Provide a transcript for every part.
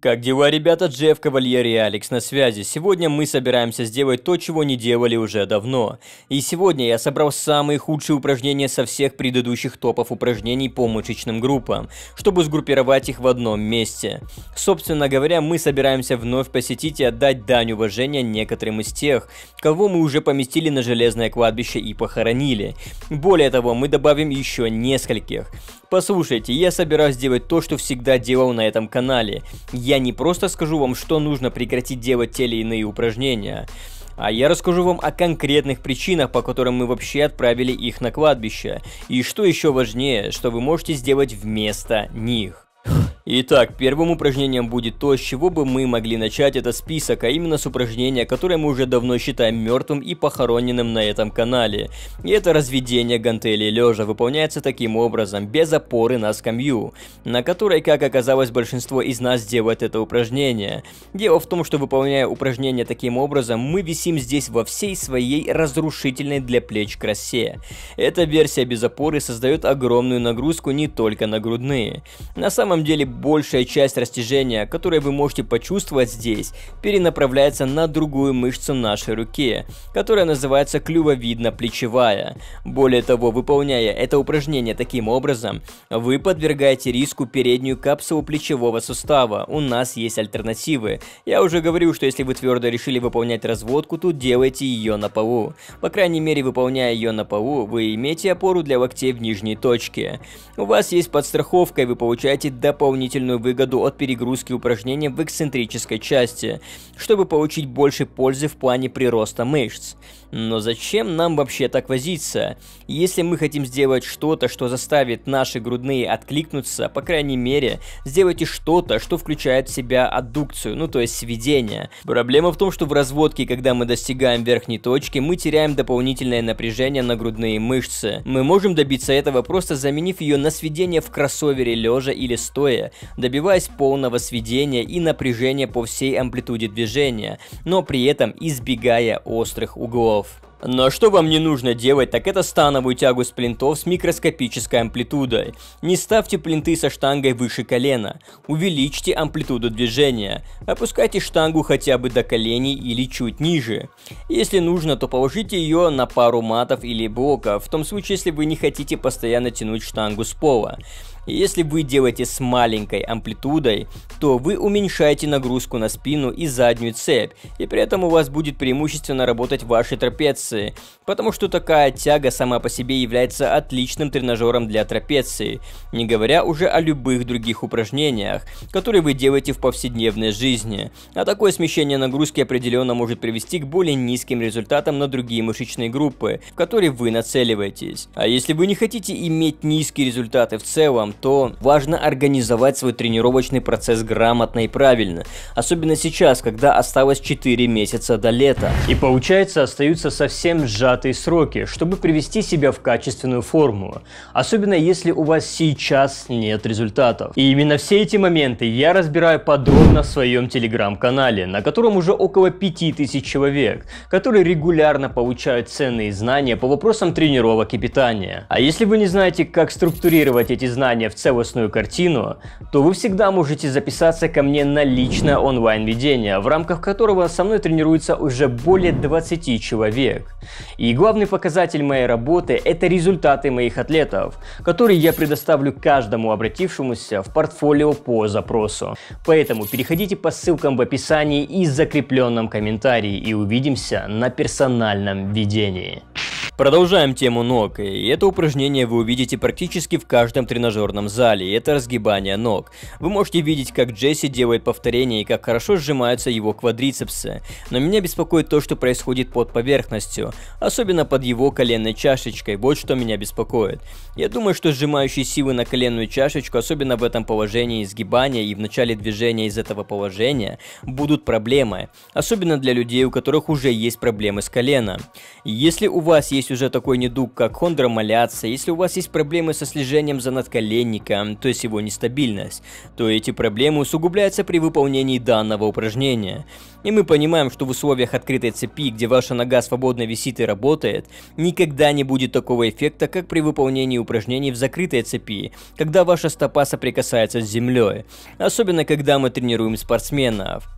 Как дела, ребята? Джефф, Кавальер и Алекс на связи. Сегодня мы собираемся сделать то, чего не делали уже давно. И сегодня я собрал самые худшие упражнения со всех предыдущих топов упражнений по мышечным группам, чтобы сгруппировать их в одном месте. Собственно говоря, мы собираемся вновь посетить и отдать дань уважения некоторым из тех, кого мы уже поместили на железное кладбище и похоронили. Более того, мы добавим еще нескольких. Послушайте, я собираюсь делать то, что всегда делал на этом канале. Я не просто скажу вам, что нужно прекратить делать те или иные упражнения. А я расскажу вам о конкретных причинах, по которым мы вообще отправили их на кладбище. И что еще важнее, что вы можете сделать вместо них. Итак, первым упражнением будет то, с чего бы мы могли начать этот список, а именно с упражнения, которое мы уже давно считаем мертвым и похороненным на этом канале. И это разведение гантелей лежа выполняется таким образом, без опоры на скамью, на которой, как оказалось, большинство из нас делает это упражнение. Дело в том, что выполняя упражнение таким образом, мы висим здесь во всей своей разрушительной для плеч красе. Эта версия без опоры создает огромную нагрузку не только на грудные. На самом деле большая часть растяжения, которое вы можете почувствовать здесь, перенаправляется на другую мышцу нашей руки, которая называется клювовидно-плечевая. Более того, выполняя это упражнение таким образом, вы подвергаете риску переднюю капсулу плечевого сустава. У нас есть альтернативы. Я уже говорил, что если вы твердо решили выполнять разводку, то делайте ее на полу. По крайней мере, выполняя ее на полу, вы имеете опору для локтей в нижней точке. У вас есть подстраховка и вы получаете дополнительные дополнительную выгоду от перегрузки упражнения в эксцентрической части, чтобы получить больше пользы в плане прироста мышц. Но зачем нам вообще так возиться? Если мы хотим сделать что-то, что заставит наши грудные откликнуться, по крайней мере, сделайте что-то, что включает в себя аддукцию, ну то есть сведение. Проблема в том, что в разводке, когда мы достигаем верхней точки, мы теряем дополнительное напряжение на грудные мышцы. Мы можем добиться этого, просто заменив ее на сведение в кроссовере лежа или стоя, добиваясь полного сведения и напряжения по всей амплитуде движения, но при этом избегая острых углов. Но что вам не нужно делать, так это становую тягу с плинтов с микроскопической амплитудой. Не ставьте плинты со штангой выше колена. Увеличьте амплитуду движения. Опускайте штангу хотя бы до коленей или чуть ниже. Если нужно, то положите ее на пару матов или блока, в том случае, если вы не хотите постоянно тянуть штангу с пола. Если вы делаете с маленькой амплитудой, то вы уменьшаете нагрузку на спину и заднюю цепь, и при этом у вас будет преимущественно работать ваши трапеции, потому что такая тяга сама по себе является отличным тренажером для трапеции, не говоря уже о любых других упражнениях, которые вы делаете в повседневной жизни. А такое смещение нагрузки определенно может привести к более низким результатам на другие мышечные группы, в которые вы нацеливаетесь. А если вы не хотите иметь низкие результаты в целом, вам, то важно организовать свой тренировочный процесс грамотно и правильно, особенно сейчас, когда осталось 4 месяца до лета. И получается, остаются совсем сжатые сроки, чтобы привести себя в качественную форму, особенно если у вас сейчас нет результатов. И именно все эти моменты я разбираю подробно в своем телеграм-канале, на котором уже около 5000 человек, которые регулярно получают ценные знания по вопросам тренировок и питания. А если вы не знаете, как структурировать эти знания желание в целостную картину, то вы всегда можете записаться ко мне на личное онлайн-ведение, в рамках которого со мной тренируется уже более 20 человек. И главный показатель моей работы – это результаты моих атлетов, которые я предоставлю каждому обратившемуся в портфолио по запросу. Поэтому переходите по ссылкам в описании и закрепленном комментарии и увидимся на персональном ведении. Продолжаем тему ног, и это упражнение вы увидите практически в каждом тренажерном зале, и это разгибание ног. Вы можете видеть, как Джесси делает повторение и как хорошо сжимаются его квадрицепсы, но меня беспокоит то, что происходит под поверхностью, особенно под его коленной чашечкой, вот что меня беспокоит. Я думаю, что сжимающие силы на коленную чашечку, особенно в этом положении изгибания и в начале движения из этого положения, будут проблемы, особенно для людей, у которых уже есть проблемы с коленом. Если у вас есть есть уже такой недуг, как хондромаляция, если у вас есть проблемы со слежением за надколенником, то есть его нестабильность, то эти проблемы усугубляются при выполнении данного упражнения. И мы понимаем, что в условиях открытой цепи, где ваша нога свободно висит и работает, никогда не будет такого эффекта, как при выполнении упражнений в закрытой цепи, когда ваша стопа соприкасается с землей, особенно когда мы тренируем спортсменов.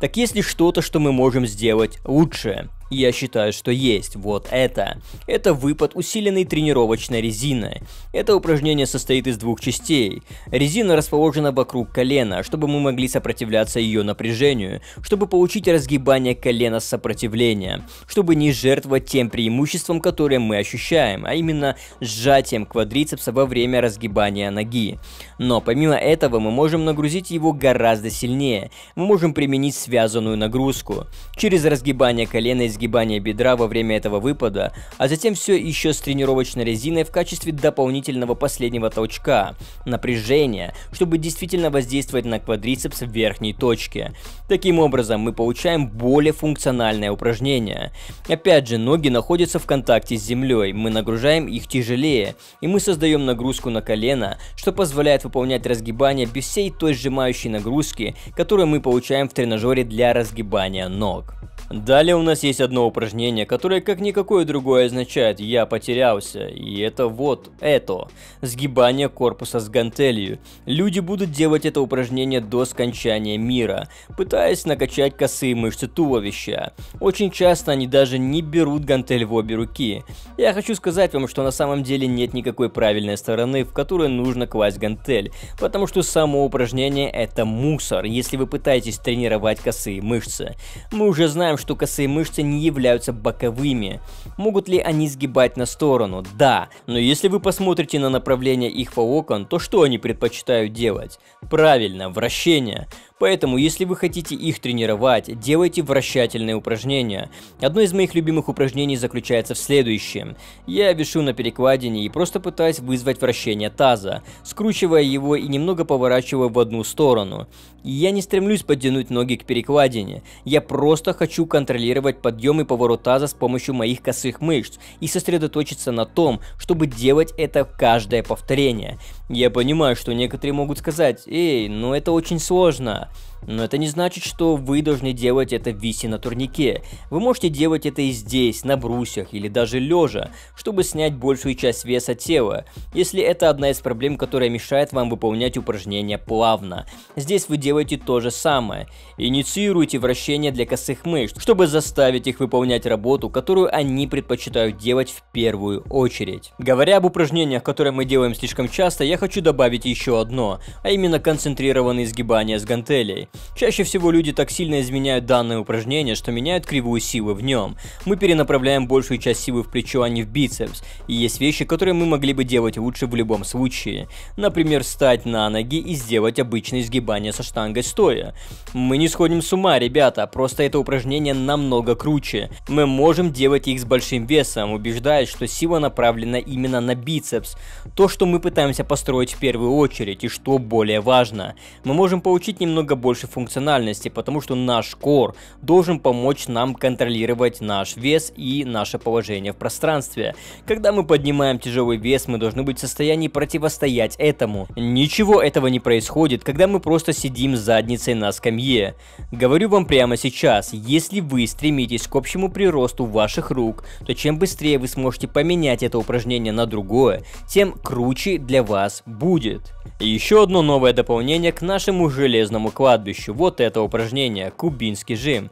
Так есть ли что-то, что мы можем сделать лучше? Я считаю, что есть вот это. Это выпад усиленной тренировочной резины. Это упражнение состоит из двух частей. Резина расположена вокруг колена, чтобы мы могли сопротивляться ее напряжению, чтобы получить получить разгибание колена сопротивления, чтобы не жертвовать тем преимуществом, которое мы ощущаем, а именно сжатием квадрицепса во время разгибания ноги. Но помимо этого мы можем нагрузить его гораздо сильнее. Мы можем применить связанную нагрузку. Через разгибание колена и сгибание бедра во время этого выпада, а затем все еще с тренировочной резиной в качестве дополнительного последнего толчка, напряжения, чтобы действительно воздействовать на квадрицепс в верхней точке. Таким образом, мы получаем более функциональное упражнение. Опять же, ноги находятся в контакте с землей, мы нагружаем их тяжелее, и мы создаем нагрузку на колено, что позволяет выполнять разгибания без всей той сжимающей нагрузки, которую мы получаем в тренажере для разгибания ног. Далее у нас есть одно упражнение, которое как никакое другое означает «я потерялся», и это вот это – сгибание корпуса с гантелью. Люди будут делать это упражнение до скончания мира, пытаясь накачать косые мышцы туловища. Очень часто они даже не берут гантель в обе руки. Я хочу сказать вам, что на самом деле нет никакой правильной стороны, в которую нужно класть гантель, потому что само упражнение – это мусор, если вы пытаетесь тренировать косые мышцы. Мы уже знаем, что косые мышцы не являются боковыми. Могут ли они сгибать на сторону? Да, но если вы посмотрите на направление их волокон, то что они предпочитают делать? Правильно, вращение. Поэтому, если вы хотите их тренировать, делайте вращательные упражнения. Одно из моих любимых упражнений заключается в следующем. Я вешу на перекладине и просто пытаюсь вызвать вращение таза, скручивая его и немного поворачивая в одну сторону. Я не стремлюсь подтянуть ноги к перекладине. Я просто хочу контролировать подъем и поворот таза с помощью моих косых мышц и сосредоточиться на том, чтобы делать это в каждое повторение. Я понимаю, что некоторые могут сказать, эй, ну это очень сложно. Но это не значит, что вы должны делать это виси на турнике. Вы можете делать это и здесь, на брусьях или даже лежа, чтобы снять большую часть веса тела, если это одна из проблем, которая мешает вам выполнять упражнения плавно. Здесь вы делаете то же самое. Инициируйте вращение для косых мышц, чтобы заставить их выполнять работу, которую они предпочитают делать в первую очередь. Говоря об упражнениях, которые мы делаем слишком часто, я хочу добавить еще одно, а именно концентрированные сгибания с гантелей. Чаще всего люди так сильно изменяют данное упражнение, что меняют кривую силы в нем. Мы перенаправляем большую часть силы в плечо, а не в бицепс. И есть вещи, которые мы могли бы делать лучше в любом случае. Например, встать на ноги и сделать обычное изгибание со штангой стоя. Мы не сходим с ума, ребята, просто это упражнение намного круче. Мы можем делать их с большим весом, убеждаясь, что сила направлена именно на бицепс. То, что мы пытаемся построить в первую очередь, и что более важно. Мы можем получить немного больше больше функциональности, потому что наш кор должен помочь нам контролировать наш вес и наше положение в пространстве. Когда мы поднимаем тяжелый вес, мы должны быть в состоянии противостоять этому. Ничего этого не происходит, когда мы просто сидим задницей на скамье. Говорю вам прямо сейчас, если вы стремитесь к общему приросту ваших рук, то чем быстрее вы сможете поменять это упражнение на другое, тем круче для вас будет. еще одно новое дополнение к нашему железному кладбищу помощью вот это упражнение кубинский жим.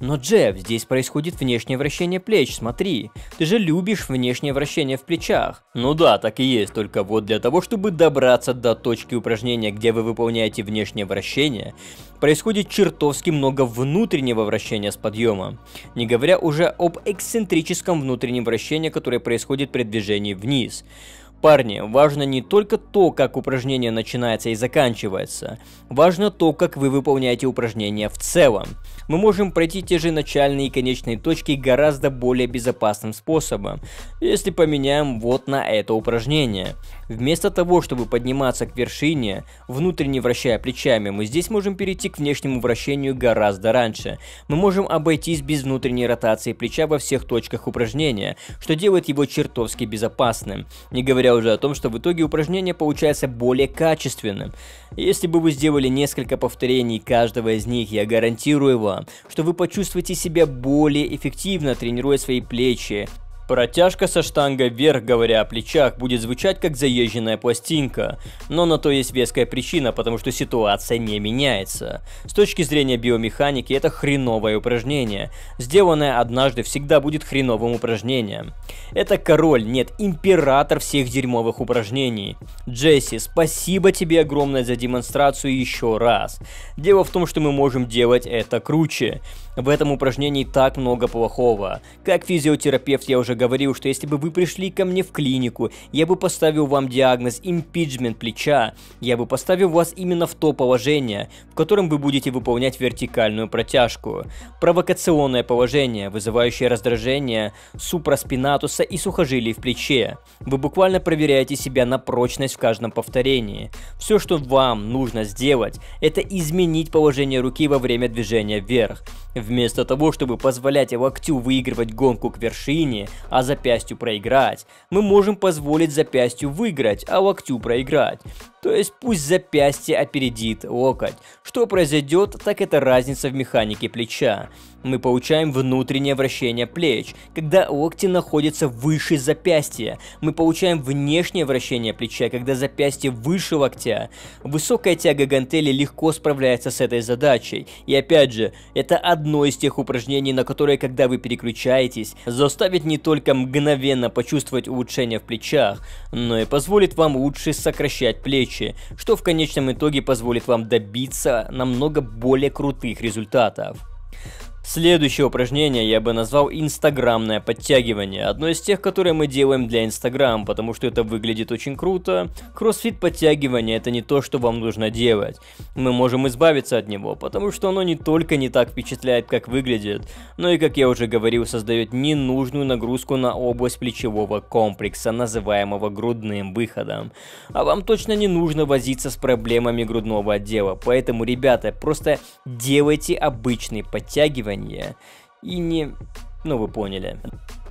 Но, Джефф, здесь происходит внешнее вращение плеч, смотри. Ты же любишь внешнее вращение в плечах. Ну да, так и есть, только вот для того, чтобы добраться до точки упражнения, где вы выполняете внешнее вращение, происходит чертовски много внутреннего вращения с подъема. Не говоря уже об эксцентрическом внутреннем вращении, которое происходит при движении вниз. Парни, важно не только то, как упражнение начинается и заканчивается, важно то, как вы выполняете упражнение в целом. Мы можем пройти те же начальные и конечные точки гораздо более безопасным способом, если поменяем вот на это упражнение. Вместо того, чтобы подниматься к вершине, внутренне вращая плечами, мы здесь можем перейти к внешнему вращению гораздо раньше. Мы можем обойтись без внутренней ротации плеча во всех точках упражнения, что делает его чертовски безопасным. Не говоря уже о том, что в итоге упражнение получается более качественным. Если бы вы сделали несколько повторений каждого из них, я гарантирую вам, что вы почувствуете себя более эффективно, тренируя свои плечи, Протяжка со штангой вверх, говоря о плечах, будет звучать как заезженная пластинка, но на то есть веская причина, потому что ситуация не меняется. С точки зрения биомеханики это хреновое упражнение. Сделанное однажды всегда будет хреновым упражнением. Это король, нет, император всех дерьмовых упражнений. Джесси, спасибо тебе огромное за демонстрацию еще раз. Дело в том, что мы можем делать это круче. В этом упражнении так много плохого. Как физиотерапевт я уже говорил, что если бы вы пришли ко мне в клинику, я бы поставил вам диагноз импиджмент плеча, я бы поставил вас именно в то положение, в котором вы будете выполнять вертикальную протяжку. Провокационное положение, вызывающее раздражение супраспинатуса и сухожилий в плече. Вы буквально проверяете себя на прочность в каждом повторении. Все, что вам нужно сделать, это изменить положение руки во время движения вверх. Вместо того, чтобы позволять локтю выигрывать гонку к вершине, а запястью проиграть, мы можем позволить запястью выиграть, а локтю проиграть. То есть пусть запястье опередит локоть. Что произойдет, так это разница в механике плеча. Мы получаем внутреннее вращение плеч, когда локти находятся выше запястья. Мы получаем внешнее вращение плеча, когда запястье выше локтя. Высокая тяга гантели легко справляется с этой задачей. И опять же, это одно из тех упражнений, на которые, когда вы переключаетесь, заставит не только мгновенно почувствовать улучшение в плечах, но и позволит вам лучше сокращать плечи, что в конечном итоге позволит вам добиться намного более крутых результатов. Следующее упражнение я бы назвал инстаграмное подтягивание. Одно из тех, которые мы делаем для инстаграм, потому что это выглядит очень круто. Кроссфит подтягивание это не то, что вам нужно делать. Мы можем избавиться от него, потому что оно не только не так впечатляет, как выглядит, но и, как я уже говорил, создает ненужную нагрузку на область плечевого комплекса, называемого грудным выходом. А вам точно не нужно возиться с проблемами грудного отдела, поэтому, ребята, просто делайте обычные подтягивания влияния. И не... Ну вы поняли.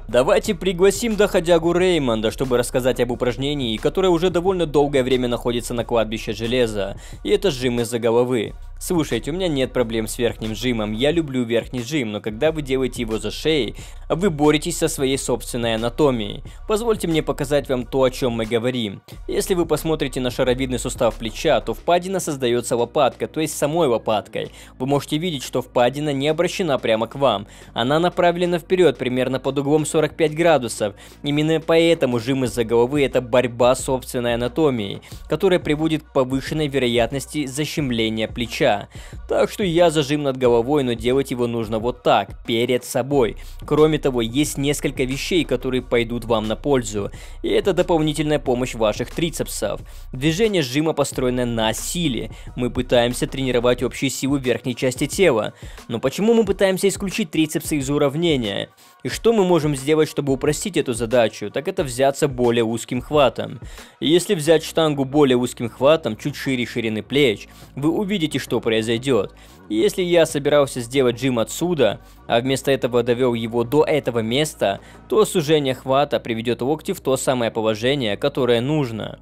Давайте пригласим доходягу Реймонда, чтобы рассказать об упражнении, которое уже довольно долгое время находится на кладбище железа, и это жим из-за головы. Слушайте, у меня нет проблем с верхним жимом, я люблю верхний жим, но когда вы делаете его за шеей, вы боретесь со своей собственной анатомией. Позвольте мне показать вам то, о чем мы говорим. Если вы посмотрите на шаровидный сустав плеча, то впадина создается лопатка, то есть самой лопаткой. Вы можете видеть, что впадина не обращена прямо к вам. Она направлена вперед, примерно под углом 45 градусов. Именно поэтому жим из-за головы это борьба с собственной анатомией, которая приводит к повышенной вероятности защемления плеча плеча. Так что я зажим над головой, но делать его нужно вот так, перед собой. Кроме того, есть несколько вещей, которые пойдут вам на пользу. И это дополнительная помощь ваших трицепсов. Движение жима построено на силе. Мы пытаемся тренировать общую силу верхней части тела. Но почему мы пытаемся исключить трицепсы из уравнения? И что мы можем сделать, чтобы упростить эту задачу? Так это взяться более узким хватом. И если взять штангу более узким хватом, чуть шире ширины плеч, вы увидите, что что произойдет. Если я собирался сделать Джим отсюда, а вместо этого довел его до этого места, то сужение хвата приведет локти в то самое положение, которое нужно.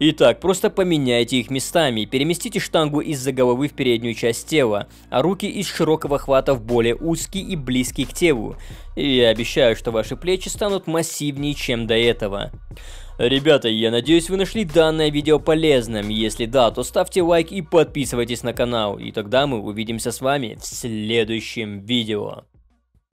Итак, просто поменяйте их местами, переместите штангу из-за головы в переднюю часть тела, а руки из широкого хвата в более узкие и близкие к телу. И я обещаю, что ваши плечи станут массивнее, чем до этого. Ребята, я надеюсь вы нашли данное видео полезным, если да, то ставьте лайк и подписывайтесь на канал, и тогда мы увидимся с вами в следующем видео.